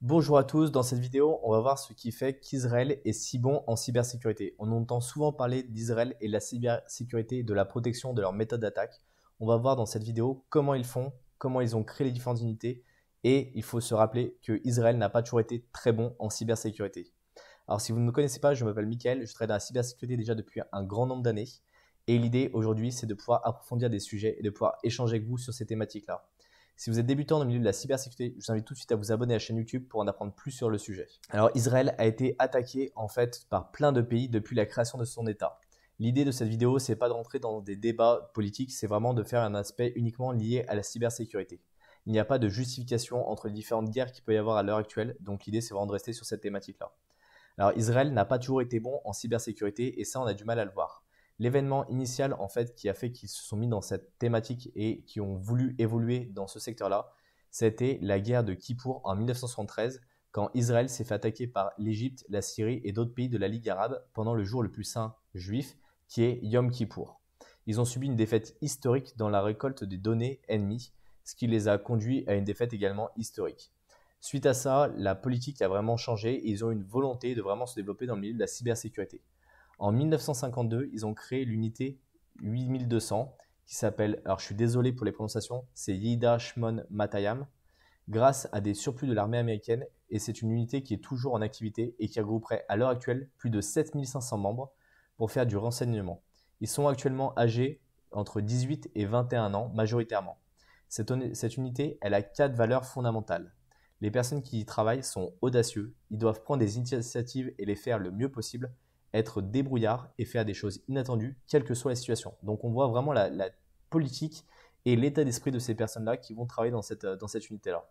Bonjour à tous, dans cette vidéo, on va voir ce qui fait qu'Israël est si bon en cybersécurité. On entend souvent parler d'Israël et de la cybersécurité de la protection de leur méthode d'attaque. On va voir dans cette vidéo comment ils font, comment ils ont créé les différentes unités et il faut se rappeler que Israël n'a pas toujours été très bon en cybersécurité. Alors si vous ne me connaissez pas, je m'appelle Mickaël, je travaille dans la cybersécurité déjà depuis un grand nombre d'années et l'idée aujourd'hui c'est de pouvoir approfondir des sujets et de pouvoir échanger avec vous sur ces thématiques-là. Si vous êtes débutant dans le milieu de la cybersécurité, je vous invite tout de suite à vous abonner à la chaîne YouTube pour en apprendre plus sur le sujet. Alors Israël a été attaqué en fait par plein de pays depuis la création de son État. L'idée de cette vidéo, c'est pas de rentrer dans des débats politiques, c'est vraiment de faire un aspect uniquement lié à la cybersécurité. Il n'y a pas de justification entre les différentes guerres qu'il peut y avoir à l'heure actuelle, donc l'idée c'est vraiment de rester sur cette thématique-là. Alors Israël n'a pas toujours été bon en cybersécurité et ça on a du mal à le voir l'événement initial en fait qui a fait qu'ils se sont mis dans cette thématique et qui ont voulu évoluer dans ce secteur-là, c'était la guerre de Kippour en 1973 quand Israël s'est fait attaquer par l'Égypte, la Syrie et d'autres pays de la Ligue arabe pendant le jour le plus saint juif qui est Yom Kippour. Ils ont subi une défaite historique dans la récolte des données ennemies, ce qui les a conduits à une défaite également historique. Suite à ça, la politique a vraiment changé et ils ont une volonté de vraiment se développer dans le milieu de la cybersécurité. En 1952, ils ont créé l'unité 8200 qui s'appelle, alors je suis désolé pour les prononciations, c'est Yida Shmon Matayam, grâce à des surplus de l'armée américaine, et c'est une unité qui est toujours en activité et qui regrouperait à l'heure actuelle plus de 7500 membres pour faire du renseignement. Ils sont actuellement âgés entre 18 et 21 ans majoritairement. Cette, unité, elle a quatre valeurs fondamentales. Les personnes qui y travaillent sont audacieux, ils doivent prendre des initiatives et les faire le mieux possible, être débrouillard et faire des choses inattendues, quelle que soit la situation. Donc on voit vraiment la, politique et l'état d'esprit de ces personnes-là qui vont travailler dans cette, dans cette unité-là.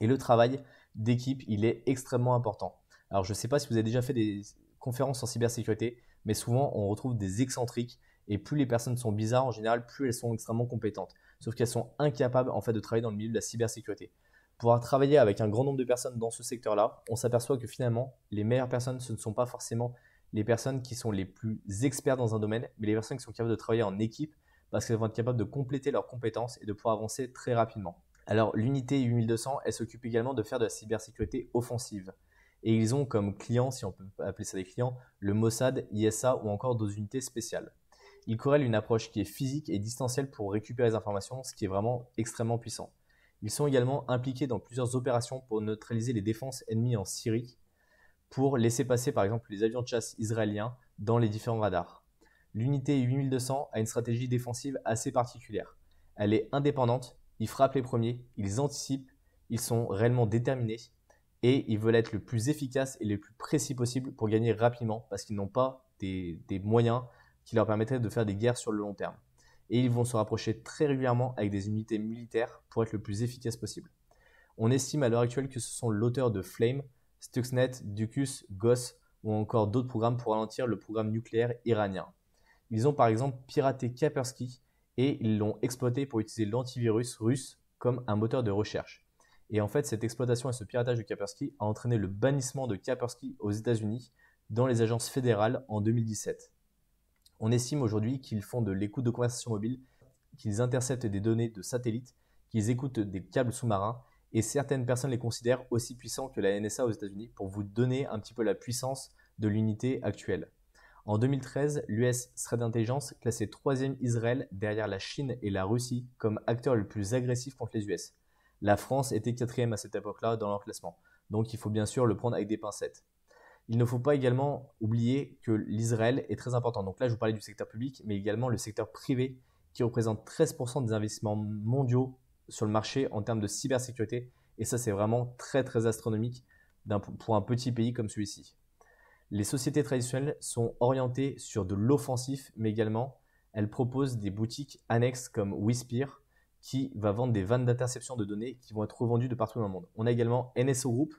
Et le travail d'équipe, il est extrêmement important. Alors je ne sais pas si vous avez déjà fait des conférences en cybersécurité, mais souvent on retrouve des excentriques et plus les personnes sont bizarres en général, plus elles sont extrêmement compétentes. Sauf qu'elles sont incapables en fait de travailler dans le milieu de la cybersécurité. Pour travailler avec un grand nombre de personnes dans ce secteur-là, on s'aperçoit que finalement, les meilleures personnes, ce ne sont pas forcément les personnes qui sont les plus experts dans un domaine, mais les personnes qui sont capables de travailler en équipe parce qu'elles vont être capables de compléter leurs compétences et de pouvoir avancer très rapidement. Alors l'unité 8200, elle s'occupe également de faire de la cybersécurité offensive. Et ils ont comme clients, si on peut appeler ça des clients, le Mossad, ISA ou encore d'autres unités spéciales. Ils corrèlent une approche qui est physique et distancielle pour récupérer les informations, ce qui est vraiment extrêmement puissant. Ils sont également impliqués dans plusieurs opérations pour neutraliser les défenses ennemies en Syrie, pour laisser passer par exemple les avions de chasse israéliens dans les différents radars. L'unité 8200 a une stratégie défensive assez particulière. Elle est indépendante, ils frappent les premiers, ils anticipent, ils sont réellement déterminés et ils veulent être le plus efficace et le plus précis possible pour gagner rapidement parce qu'ils n'ont pas des, moyens qui leur permettraient de faire des guerres sur le long terme. Et ils vont se rapprocher très régulièrement avec des unités militaires pour être le plus efficace possible. On estime à l'heure actuelle que ce sont l'auteur de Flame Stuxnet, Ducus, Goss ou encore d'autres programmes pour ralentir le programme nucléaire iranien. Ils ont par exemple piraté Kaspersky et ils l'ont exploité pour utiliser l'antivirus russe comme un moteur de recherche. Et en fait, cette exploitation et ce piratage de Kaspersky a entraîné le bannissement de Kaspersky aux États-Unis dans les agences fédérales en 2017. On estime aujourd'hui qu'ils font de l'écoute de conversation mobiles, qu'ils interceptent des données de satellites, qu'ils écoutent des câbles sous-marins et certaines personnes les considèrent aussi puissants que la NSA aux États-Unis pour vous donner un petit peu la puissance de l'unité actuelle. En 2013, l'US Threat Intelligence classait troisième Israël derrière la Chine et la Russie comme acteur le plus agressif contre les US. La France était quatrième à cette époque-là dans leur classement, donc il faut bien sûr le prendre avec des pincettes. Il ne faut pas également oublier que l'Israël est très important. Donc là, je vous parlais du secteur public, mais également le secteur privé qui représente 13% des investissements mondiaux sur le marché en termes de cybersécurité. Et ça, c'est vraiment très, très astronomique pour un petit pays comme celui-ci. Les sociétés traditionnelles sont orientées sur de l'offensif, mais également, elles proposent des boutiques annexes comme Whisper qui va vendre des vannes d'interception de données qui vont être revendues de partout dans le monde. On a également NSO Group,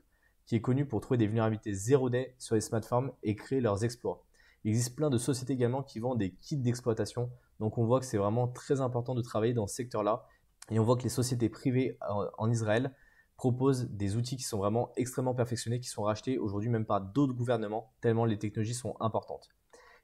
qui est connu pour trouver des vulnérabilités zéro day sur les smartphones et créer leurs exploits. Il existe plein de sociétés également qui vendent des kits d'exploitation, donc on voit que c'est vraiment très important de travailler dans ce secteur-là et on voit que les sociétés privées euh, en Israël proposent des outils qui sont vraiment extrêmement perfectionnés, qui sont rachetés aujourd'hui même par d'autres gouvernements, tellement les technologies sont importantes.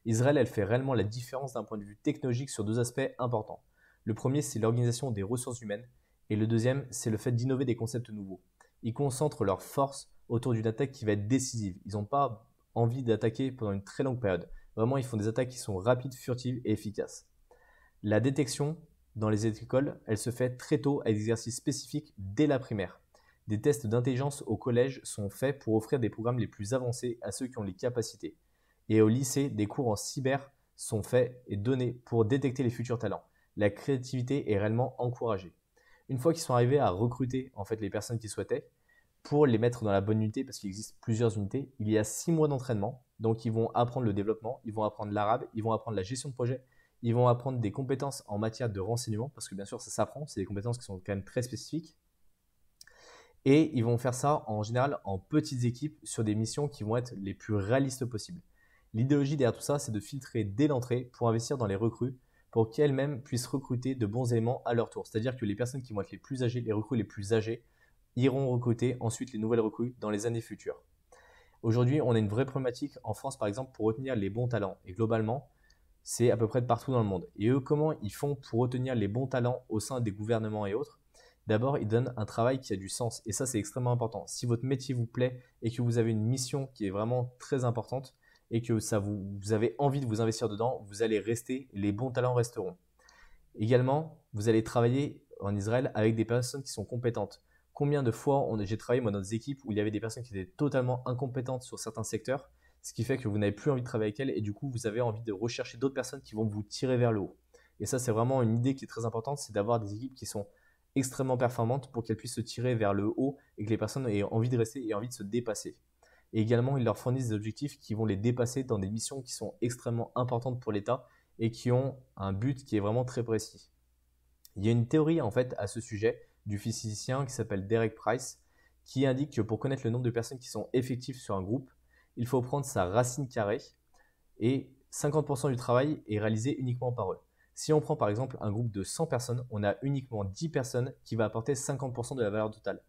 Israël, elle fait réellement la différence d'un point de vue technologique sur deux aspects importants. Le premier, c'est l'organisation des ressources humaines, et le deuxième, c'est le fait d'innover des concepts nouveaux. Ils concentrent leurs forces autour d'une attaque qui va être décisive. Ils n'ont pas envie d'attaquer pendant une très longue période. Vraiment, ils font des attaques qui sont rapides, furtives et efficaces. La détection dans les écoles, elle se fait très tôt à des exercices spécifiques dès la primaire. Des tests d'intelligence au collège sont faits pour offrir des programmes les plus avancés à ceux qui ont les capacités. Et au lycée, des cours en cyber sont faits et donnés pour détecter les futurs talents. La créativité est réellement encouragée. Une fois qu'ils sont arrivés à recruter en fait les personnes qu'ils souhaitaient, pour les mettre dans la bonne unité, parce qu'il existe plusieurs unités, il y a six mois d'entraînement. Donc ils vont apprendre le développement, ils vont apprendre l'arabe, ils vont apprendre la gestion de projet, ils vont apprendre des compétences en matière de renseignement, parce que bien sûr, ça s'apprend, c'est des compétences qui sont quand même très spécifiques. Et ils vont faire ça en général en petites équipes sur des missions qui vont être les plus réalistes possibles. L'idéologie derrière tout ça, c'est de filtrer dès l'entrée pour investir dans les recrues, pour qu'elles-mêmes puissent recruter de bons éléments à leur tour. C'est-à-dire que les personnes qui vont être les plus âgées, les recrues les plus âgées, iront recruter ensuite les nouvelles recrues dans les années futures. Aujourd'hui, on a une vraie problématique en France, par exemple, pour retenir les bons talents. Et globalement, c'est à peu près partout dans le monde. Et eux, comment ils font pour retenir les bons talents au sein des gouvernements et autres D'abord, ils donnent un travail qui a du sens. Et ça, c'est extrêmement important. Si votre métier vous plaît et que vous avez une mission qui est vraiment très importante et que ça vous, vous avez envie de vous investir dedans, vous allez rester, les bons talents resteront. Également, vous allez travailler en Israël avec des personnes qui sont compétentes. Combien de fois j'ai travaillé moi, dans des équipes où il y avait des personnes qui étaient totalement incompétentes sur certains secteurs ce qui fait que vous n'avez plus envie de travailler avec elle et du coup vous avez envie de rechercher d'autres personnes qui vont vous tirer vers le haut. Et ça c'est vraiment une idée qui est très importante, c'est d'avoir des équipes qui sont extrêmement performantes pour qu'elles puissent se tirer vers le haut et que les personnes aient envie de rester et envie de se dépasser. Et également ils leur fournissent des objectifs qui vont les dépasser dans des missions qui sont extrêmement importantes pour l'État et qui ont un but qui est vraiment très précis. Il y a une théorie en fait à ce sujet du physicien qui s'appelle Derek Price qui indique que pour connaître le nombre de personnes qui sont effectives sur un groupe, il faut prendre sa racine carrée et 50% du travail est réalisé uniquement par eux. Si on prend par exemple un groupe de 100 personnes, on a uniquement 10 personnes qui va apporter 50% de la valeur totale.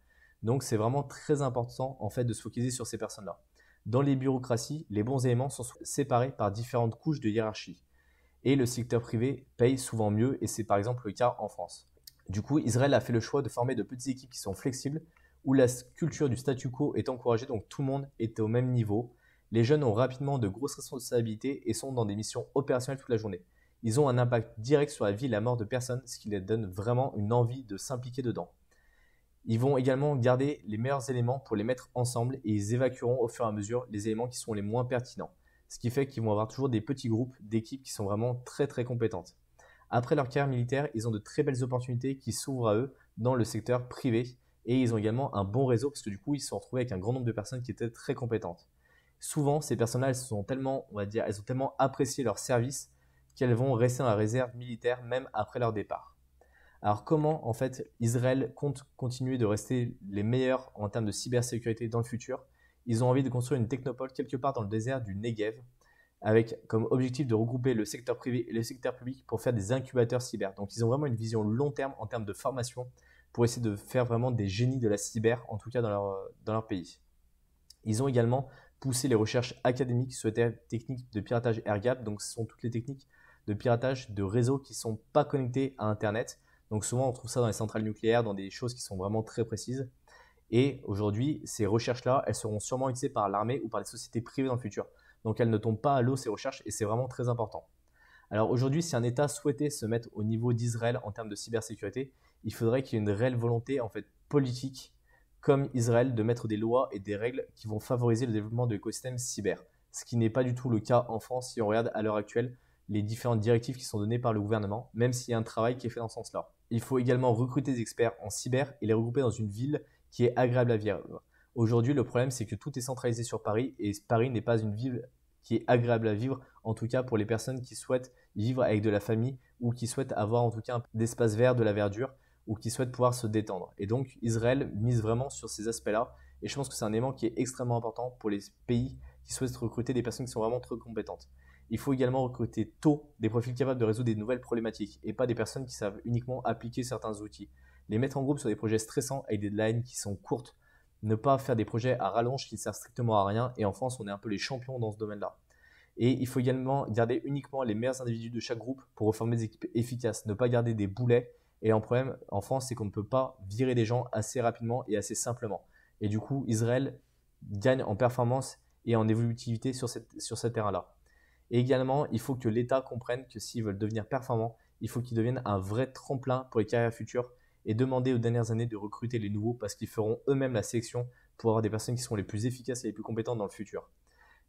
Donc c'est vraiment très important en fait de se focaliser sur ces personnes-là. Dans les bureaucraties, les bons éléments sont séparés par différentes couches de hiérarchie. Et le secteur privé paye souvent mieux et c'est par exemple le cas en France. Du coup, Israël a fait le choix de former de petites équipes qui sont flexibles où la culture du statu quo est encouragée, donc tout le monde est au même niveau. Les jeunes ont rapidement de grosses responsabilités et sont dans des missions opérationnelles toute la journée. Ils ont un impact direct sur la vie et la mort de personnes, ce qui leur donne vraiment une envie de s'impliquer dedans. Ils vont également garder les meilleurs éléments pour les mettre ensemble et ils évacueront au fur et à mesure les éléments qui sont les moins pertinents. Ce qui fait qu'ils vont avoir toujours des petits groupes d'équipes qui sont vraiment très très compétentes. Après leur carrière militaire, ils ont de très belles opportunités qui s'ouvrent à eux dans le secteur privé et ils ont également un bon réseau parce que du coup, ils se sont retrouvés avec un grand nombre de personnes qui étaient très compétentes. Souvent, ces personnes-là, elles sont tellement, on va dire, ont tellement apprécié leur service qu'elles vont rester dans la réserve militaire même après leur départ. Alors comment en fait Israël compte continuer de rester les meilleurs en termes de cybersécurité dans le futur Ils ont envie de construire une technopole quelque part dans le désert du Negev avec comme objectif de regrouper le secteur privé et le secteur public pour faire des incubateurs cyber. Donc ils ont vraiment une vision long terme en termes de formation, pour essayer de faire vraiment des génies de la cyber, en tout cas dans leur, euh, pays. Ils ont également poussé les recherches académiques sur les techniques de piratage air donc ce sont toutes les techniques de piratage de réseaux qui ne sont pas connectés à Internet. Donc souvent on trouve ça dans les centrales nucléaires, dans des choses qui sont vraiment très précises. Et aujourd'hui, ces recherches-là, elles seront sûrement utilisées par l'armée ou par les sociétés privées dans le futur. Donc elles ne tombent pas à l'eau, ces recherches, et c'est vraiment très important. Alors aujourd'hui, si un État souhaitait se mettre au niveau d'Israël en termes de cybersécurité, il faudrait qu'il y ait une réelle volonté en fait politique comme Israël de mettre des lois et des règles qui vont favoriser le développement de l'écosystème cyber, ce qui n'est pas du tout le cas en France si on regarde à l'heure actuelle les différentes directives qui sont données par le gouvernement, même s'il y a un travail qui est fait dans ce sens-là. Il faut également recruter des experts en cyber et les regrouper dans une ville qui est agréable à vivre. Aujourd'hui, le problème, c'est que tout est centralisé sur Paris et Paris n'est pas une ville qui est agréable à vivre, en tout cas pour les personnes qui souhaitent vivre avec de la famille ou qui souhaitent avoir en tout cas d'espace vert, de la verdure ou qui souhaitent pouvoir se détendre. Et donc Israël mise vraiment sur ces aspects-là. Et je pense que c'est un élément qui est extrêmement important pour les pays qui souhaitent recruter des personnes qui sont vraiment très compétentes. Il faut également recruter tôt des profils capables de résoudre des nouvelles problématiques et pas des personnes qui savent uniquement appliquer certains outils. Les mettre en groupe sur des projets stressants et des deadlines qui sont courtes. Ne pas faire des projets à rallonge qui ne servent strictement à rien. Et en France, on est un peu les champions dans ce domaine-là. Et il faut également garder uniquement les meilleurs individus de chaque groupe pour reformer des équipes efficaces. Ne pas garder des boulets et un problème en France, c'est qu'on ne peut pas virer des gens assez rapidement et assez simplement. Et du coup, Israël gagne en performance et en évolutivité sur, cette, sur ce terrain-là. Et également, il faut que l'État comprenne que s'ils veulent devenir performants, il faut qu'ils deviennent un vrai tremplin pour les carrières futures et demander aux dernières années de recruter les nouveaux parce qu'ils feront eux-mêmes la sélection pour avoir des personnes qui seront les plus efficaces et les plus compétentes dans le futur.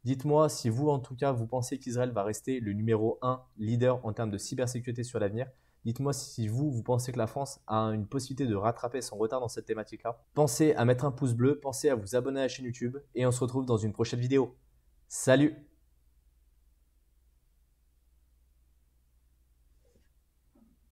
Dites-moi si vous, en tout cas, vous pensez qu'Israël va rester le numéro 1 leader en termes de cybersécurité sur l'avenir, Dites-moi si vous, vous pensez que la France a une possibilité de rattraper son retard dans cette thématique-là. Pensez à mettre un pouce bleu, pensez à vous abonner à la chaîne YouTube et on se retrouve dans une prochaine vidéo. Salut